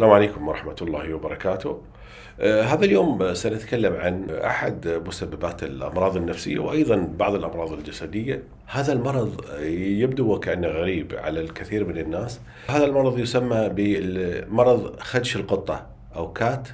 السلام عليكم ورحمة الله وبركاته آه، هذا اليوم سنتكلم عن أحد مسببات الأمراض النفسية وأيضا بعض الأمراض الجسدية هذا المرض يبدو وكأنه غريب على الكثير من الناس هذا المرض يسمى بمرض خدش القطة أو كات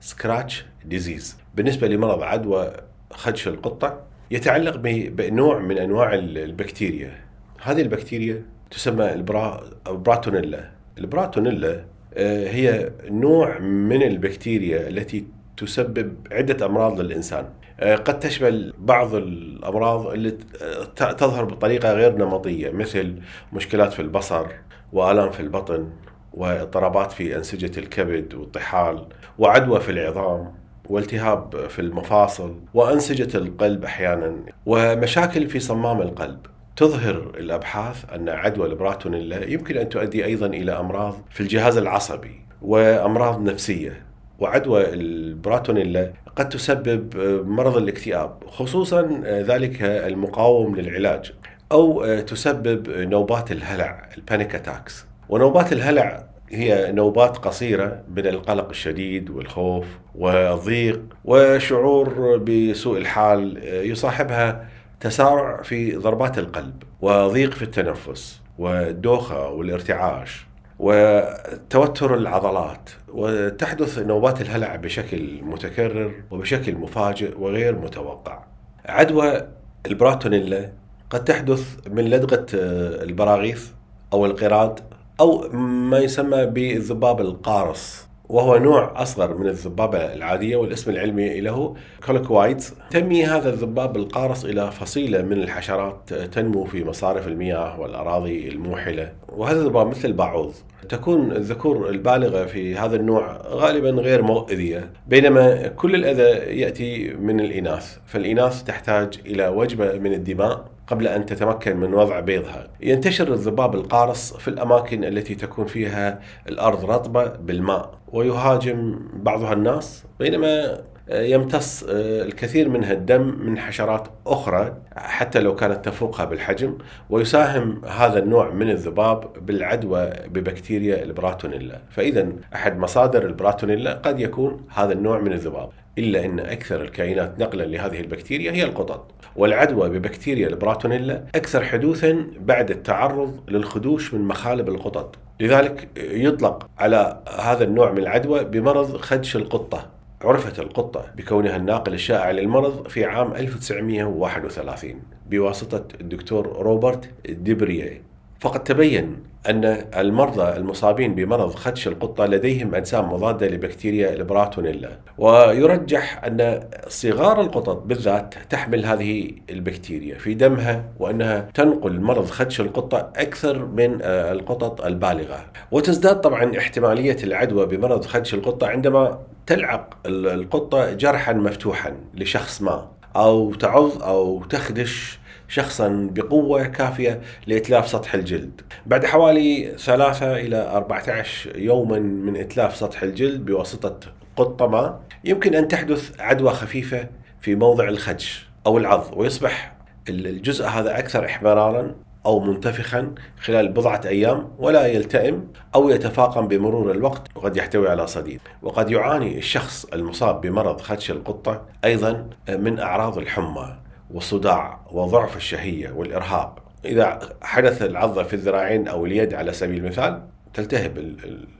سكراتش ديزيز بالنسبة لمرض عدوى خدش القطة يتعلق بنوع من أنواع البكتيريا هذه البكتيريا تسمى البرا... براتونيلا البراتونيلا آه، هي نوع من البكتيريا التي تسبب عدة أمراض للإنسان آه، قد تشمل بعض الأمراض اللي آه، تظهر بطريقة غير نمطية مثل مشكلات في البصر وآلام في البطن واضطرابات في أنسجة الكبد والطحال وعدوى في العظام والتهاب في المفاصل وأنسجة القلب أحيانا ومشاكل في صمام القلب تظهر الابحاث ان عدوى البراتونيلا يمكن ان تؤدي ايضا الى امراض في الجهاز العصبي وامراض نفسيه وعدوى البراتونيلا قد تسبب مرض الاكتئاب خصوصا آه، ذلك المقاوم للعلاج او آه، تسبب نوبات الهلع البانيك اتاكس ونوبات الهلع هي نوبات قصيره من القلق الشديد والخوف والضيق وشعور بسوء الحال آه، يصاحبها تسارع في ضربات القلب وضيق في التنفس والدوخة والارتعاش وتوتر العضلات وتحدث نوبات الهلع بشكل متكرر وبشكل مفاجئ وغير متوقع عدوى البراتونيلا قد تحدث من لدغة آه، البراغيث أو القراد أو ما يسمى بالذباب القارص وهو نوع أصغر من الذبابة العادية والاسم العلمي له كولكوايت تنمي هذا الذباب القارص إلى فصيلة من الحشرات تنمو في مصارف المياه والأراضي الموحلة وهذا الذباب مثل البعوض تكون الذكور البالغة في هذا النوع غالبا غير مؤذية بينما كل الأذى يأتي من الإناث فالإناث تحتاج إلى وجبة من الدماء قبل أن تتمكن من وضع بيضها ينتشر الذباب القارص في الأماكن التي تكون فيها الأرض رطبة بالماء ويهاجم بعضها الناس بينما يمتص آه، الكثير منها الدم من حشرات أخرى حتى لو كانت تفوقها بالحجم ويساهم هذا النوع من الذباب بالعدوى ببكتيريا البراتونيلا فإذا أحد مصادر البراتونيلا قد يكون هذا النوع من الذباب إلا أن أكثر الكائنات نقلا لهذه البكتيريا هي القطط والعدوى ببكتيريا البراتونيلا أكثر حدوثا بعد التعرض للخدوش من مخالب القطط لذلك يطلق على هذا النوع من العدوى بمرض خدش القطة عرفت القطة بكونها الناقل الشائع للمرض في عام 1931 بواسطة الدكتور روبرت ديبريه فقد تبين أن المرضى المصابين بمرض خدش القطة لديهم أجسام مضادة لبكتيريا البراتونيلا ويرجح أن صغار القطط بالذات تحمل هذه البكتيريا في دمها وأنها تنقل مرض خدش القطة أكثر من آه، القطط البالغة وتزداد طبعا احتمالية العدوى بمرض خدش القطة عندما تلعق القطة جرحا مفتوحا لشخص ما أو تعض أو تخدش شخصا بقوة كافية لإتلاف سطح الجلد بعد حوالي 3 إلى 14 يوما من إتلاف سطح الجلد بواسطة قطة ما يمكن أن تحدث عدوى خفيفة في موضع الخدش أو العض ويصبح الجزء هذا أكثر إحمرارا أو منتفخا خلال بضعة أيام ولا يلتئم أو يتفاقم بمرور الوقت وقد يحتوي على صديد وقد يعاني الشخص المصاب بمرض خدش القطة أيضا من أعراض الحمى والصداع وضعف الشهية والإرهاق إذا حدث العضة في الذراعين أو اليد على سبيل المثال تلتهب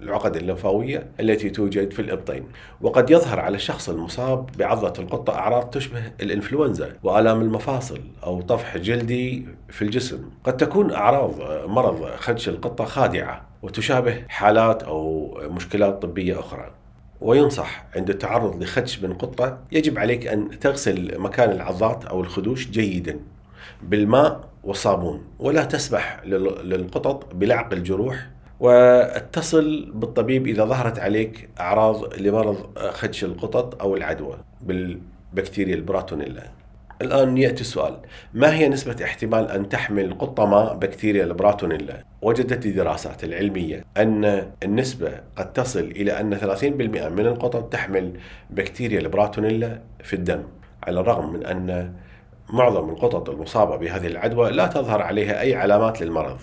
العقد اللمفاوية التي توجد في الإبطين وقد يظهر على الشخص المصاب بعضة القطة أعراض تشبه الإنفلونزا وآلام المفاصل أو طفح جلدي في الجسم قد تكون أعراض مرض خدش القطة خادعة وتشابه حالات أو مشكلات طبية أخرى وينصح عند التعرض لخدش من قطة يجب عليك أن تغسل مكان العضات أو الخدوش جيدا بالماء والصابون ولا تسمح للقطط بلعق الجروح واتصل بالطبيب إذا ظهرت عليك أعراض لمرض خدش القطط أو العدوى بالبكتيريا البراتونيلا الآن يأتي السؤال ما هي نسبة احتمال أن تحمل القطمة بكتيريا البراتونيلا؟ وجدت الدراسات العلمية أن النسبة قد تصل إلى أن 30% من القطط تحمل بكتيريا البراتونيلا في الدم على الرغم من أن معظم القطط المصابة بهذه العدوى لا تظهر عليها أي علامات للمرض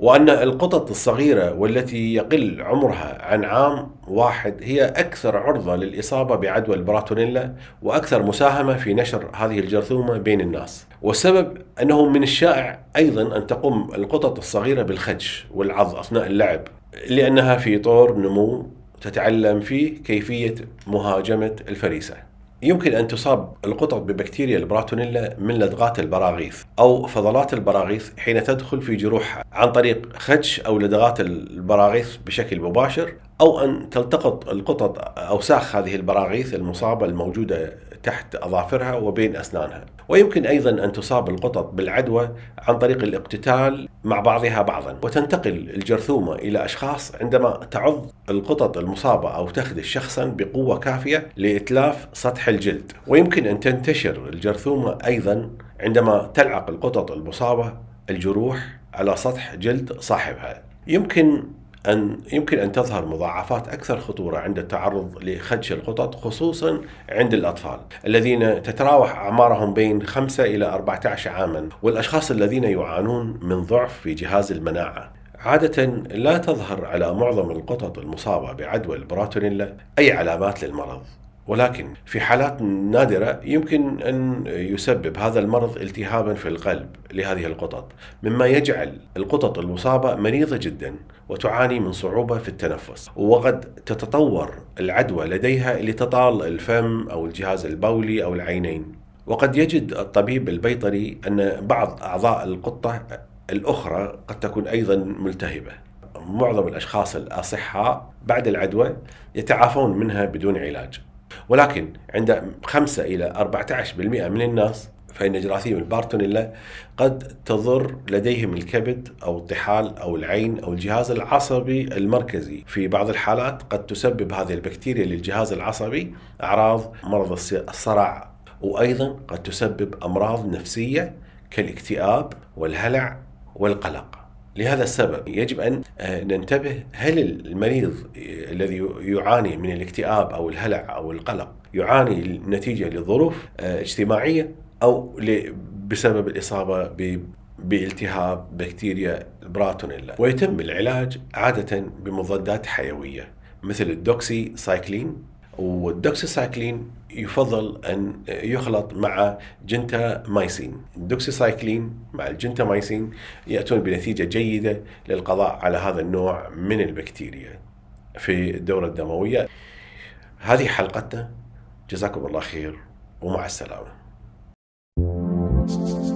وأن القطط الصغيرة والتي يقل عمرها عن عام واحد هي أكثر عرضة للإصابة بعدوى البراتونيلا وأكثر مساهمة في نشر هذه الجرثومة بين الناس والسبب أنه من الشائع أيضا أن تقوم القطط الصغيرة بالخدش والعض أثناء اللعب لأنها في طور نمو تتعلم فيه كيفية مهاجمة الفريسة يمكن أن تصاب القطط ببكتيريا البراتونيلا من لدغات البراغيث أو فضلات البراغيث حين تدخل في جروحها عن طريق خدش أو لدغات البراغيث بشكل مباشر أو أن تلتقط القطط أوساخ هذه البراغيث المصابة الموجودة تحت أظافرها وبين أسنانها ويمكن أيضا أن تصاب القطط بالعدوى عن طريق الاقتتال مع بعضها بعضا وتنتقل الجرثومة إلى أشخاص عندما تعض القطط المصابة أو تخدش شخصا بقوة كافية لإتلاف سطح الجلد ويمكن أن تنتشر الجرثومة أيضا عندما تلعق القطط المصابة الجروح على سطح جلد صاحبها يمكن أن يمكن أن تظهر مضاعفات أكثر خطورة عند التعرض لخدش القطط خصوصا عند الأطفال الذين تتراوح أعمارهم بين 5 إلى 14 عاما والأشخاص الذين يعانون من ضعف في جهاز المناعة عادة لا تظهر على معظم القطط المصابة بعدوى البراتونيلا أي علامات للمرض ولكن في حالات نادرة يمكن أن يسبب هذا المرض التهابا في القلب لهذه القطط مما يجعل القطط المصابة مريضة جدا وتعاني من صعوبة في التنفس وقد تتطور العدوى لديها لتطال الفم أو الجهاز البولي أو العينين وقد يجد الطبيب البيطري أن بعض أعضاء القطة الأخرى قد تكون أيضا ملتهبة معظم الأشخاص الأصحاء بعد العدوى يتعافون منها بدون علاج ولكن عند 5 إلى 14% من الناس فإن جراثيم البارتونيلا قد تضر لديهم الكبد أو الطحال أو العين أو الجهاز العصبي المركزي في بعض الحالات قد تسبب هذه البكتيريا للجهاز العصبي أعراض مرض الصرع وأيضا قد تسبب أمراض نفسية كالاكتئاب والهلع والقلق لهذا السبب يجب ان آه، ننتبه هل المريض آه، الذي يعاني من الاكتئاب او الهلع او القلق يعاني نتيجه لظروف آه، اجتماعيه او بسبب الاصابه بالتهاب بكتيريا البراتونيلا ويتم العلاج عاده بمضادات حيويه مثل الدوكسي سايكلين والدوكسيسايكلين يفضل ان يخلط مع جنتا مايسين الدوكسيسايكلين مع الجنتا مايسين ياتون بنتيجه جيده للقضاء على هذا النوع من البكتيريا في الدوره الدمويه هذه حلقتنا جزاكم الله خير ومع السلامه